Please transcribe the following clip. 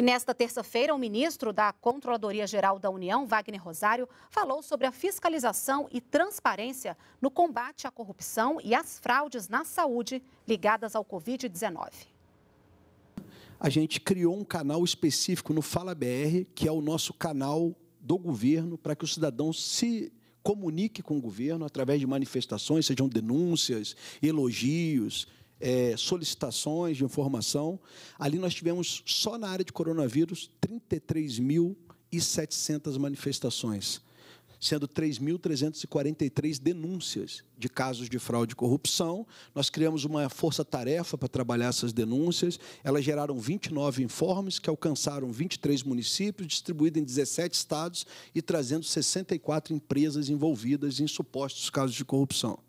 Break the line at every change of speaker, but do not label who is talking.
E nesta terça-feira, o ministro da Controladoria Geral da União, Wagner Rosário, falou sobre a fiscalização e transparência no combate à corrupção e às fraudes na saúde ligadas ao Covid-19.
A gente criou um canal específico no Fala BR, que é o nosso canal do governo, para que o cidadão se comunique com o governo através de manifestações, sejam denúncias, elogios, é, solicitações de informação. Ali nós tivemos, só na área de coronavírus, 33.700 manifestações, sendo 3.343 denúncias de casos de fraude e corrupção. Nós criamos uma força-tarefa para trabalhar essas denúncias. Elas geraram 29 informes que alcançaram 23 municípios, distribuídos em 17 estados e trazendo 64 empresas envolvidas em supostos casos de corrupção.